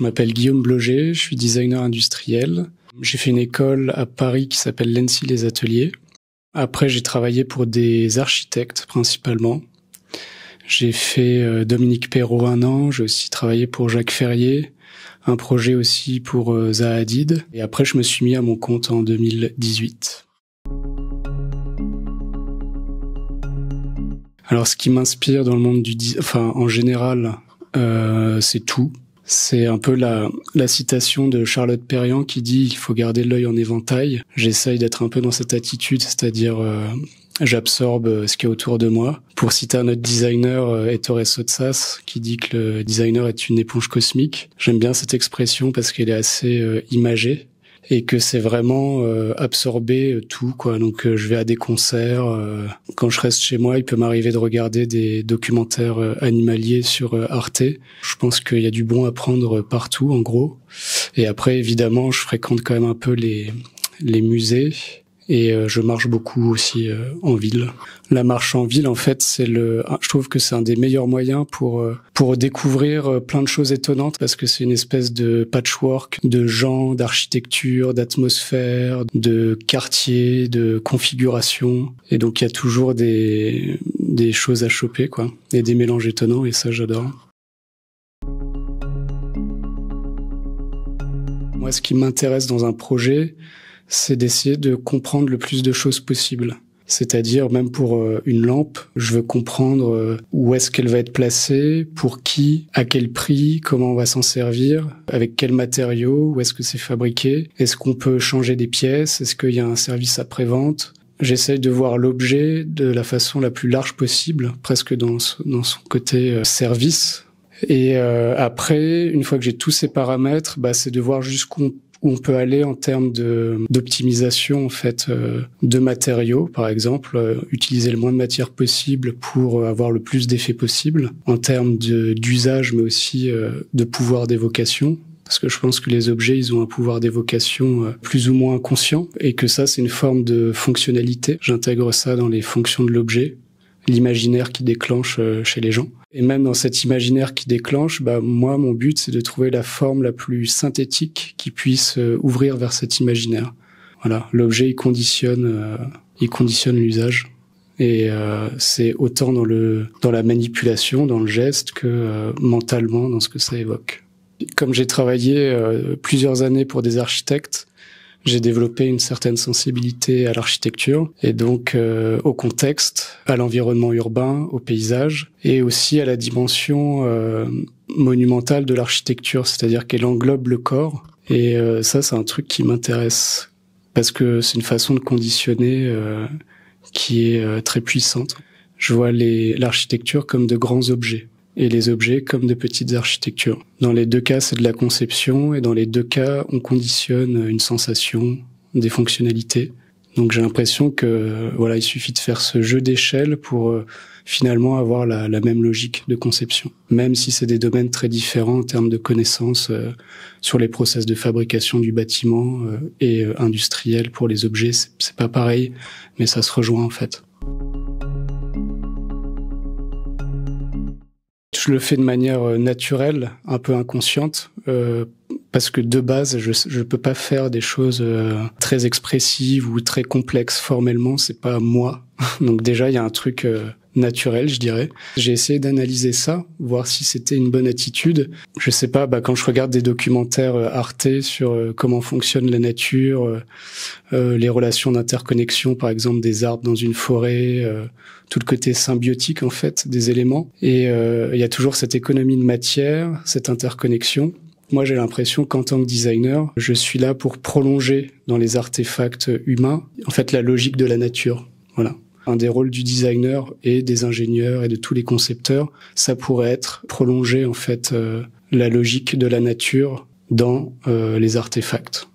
Je m'appelle Guillaume Bloger, je suis designer industriel. J'ai fait une école à Paris qui s'appelle l'ENSI Les Ateliers. Après, j'ai travaillé pour des architectes principalement. J'ai fait euh, Dominique Perrault un an, j'ai aussi travaillé pour Jacques Ferrier, un projet aussi pour euh, Zahadid. Et après, je me suis mis à mon compte en 2018. Alors, ce qui m'inspire dans le monde du, enfin, en général, euh, c'est tout. C'est un peu la, la, citation de Charlotte Perriand qui dit il faut garder l'œil en éventail. J'essaye d'être un peu dans cette attitude, c'est-à-dire euh, j'absorbe euh, ce qui est autour de moi. Pour citer un autre designer, euh, Ettore Sotsas, qui dit que le designer est une éponge cosmique. J'aime bien cette expression parce qu'elle est assez imagée et que c'est vraiment euh, absorber euh, tout quoi. Donc euh, je vais à des concerts, quand je reste chez moi, il peut m'arriver de regarder des documentaires animaliers sur Arte. Je pense qu'il y a du bon à prendre partout en gros. Et après évidemment, je fréquente quand même un peu les les musées et euh, je marche beaucoup aussi euh, en ville. La marche en ville, en fait, c'est le, je trouve que c'est un des meilleurs moyens pour euh, pour découvrir plein de choses étonnantes parce que c'est une espèce de patchwork de gens, d'architecture, d'atmosphère, de quartier, de configuration et donc il y a toujours des des choses à choper quoi et des mélanges étonnants et ça j'adore. Moi, ce qui m'intéresse dans un projet, c'est d'essayer de comprendre le plus de choses possible. C'est-à-dire, même pour euh, une lampe, je veux comprendre euh, où est-ce qu'elle va être placée, pour qui, à quel prix, comment on va s'en servir, avec quel matériau, où est-ce que c'est fabriqué, est-ce qu'on peut changer des pièces, est-ce qu'il y a un service après-vente. J'essaye de voir l'objet de la façon la plus large possible, presque dans, son côté euh, service. Et après, une fois que j'ai tous ces paramètres, bah, c'est de voir jusqu'où on on peut aller en termes d'optimisation en fait euh, de matériaux, par exemple, euh, utiliser le moins de matière possible pour euh, avoir le plus d'effets possible, en termes d'usage, mais aussi de pouvoir d'évocation, parce que je pense que les objets, ils ont un pouvoir d'évocation plus ou moins conscient, et que ça, c'est une forme de fonctionnalité. J'intègre ça dans les fonctions de l'objet, l'imaginaire qui déclenche euh, chez les gens. Et même dans cet imaginaire qui déclenche, bah, moi, mon but, c'est de trouver la forme la plus synthétique qui puisse euh, ouvrir vers cet imaginaire. Voilà, l'objet, il conditionne, euh, il conditionne l'usage. Et c'est autant dans le dans la manipulation, dans le geste, que mentalement dans ce que ça évoque. Comme j'ai travaillé plusieurs années pour des architectes, j'ai développé une certaine sensibilité à l'architecture et donc euh, au contexte, à l'environnement urbain, au paysage et aussi à la dimension euh, monumentale de l'architecture, c'est-à-dire qu'elle englobe le corps. Et euh, ça, c'est un truc qui m'intéresse parce que c'est une façon de conditionner qui est très puissante. Je vois l'architecture comme de grands objets et les objets comme de petites architectures. Dans les deux cas, c'est de la conception et dans les deux cas, on conditionne une sensation, des fonctionnalités. Donc j'ai l'impression que voilà, il suffit de faire ce jeu d'échelle pour euh, finalement avoir la, même logique de conception, même si c'est des domaines très différents en termes de connaissances euh, sur les process de fabrication du bâtiment euh, et industriel pour les objets, c'est pas pareil, mais ça se rejoint en fait. le fais de manière euh, naturelle, un peu inconsciente, euh, parce que de base, je ne peux pas faire des choses euh, très expressives ou très complexes formellement, c'est pas moi. Donc déjà, il y a un truc naturel, je dirais. J'ai essayé d'analyser ça, voir si c'était une bonne attitude. Je sais pas, bah, quand je regarde des documentaires euh, Arte sur euh, comment fonctionne la nature, euh, les relations d'interconnexion, par exemple, des arbres dans une forêt, tout le côté symbiotique, en fait, des éléments. Et il y a toujours cette économie de matière, cette interconnexion. Moi, j'ai l'impression qu'en tant que designer, je suis là pour prolonger dans les artefacts humains, en fait, la logique de la nature. Voilà des rôles du designer et des ingénieurs et de tous les concepteurs, ça pourrait être prolonger en fait euh, la logique de la nature dans euh, les artefacts.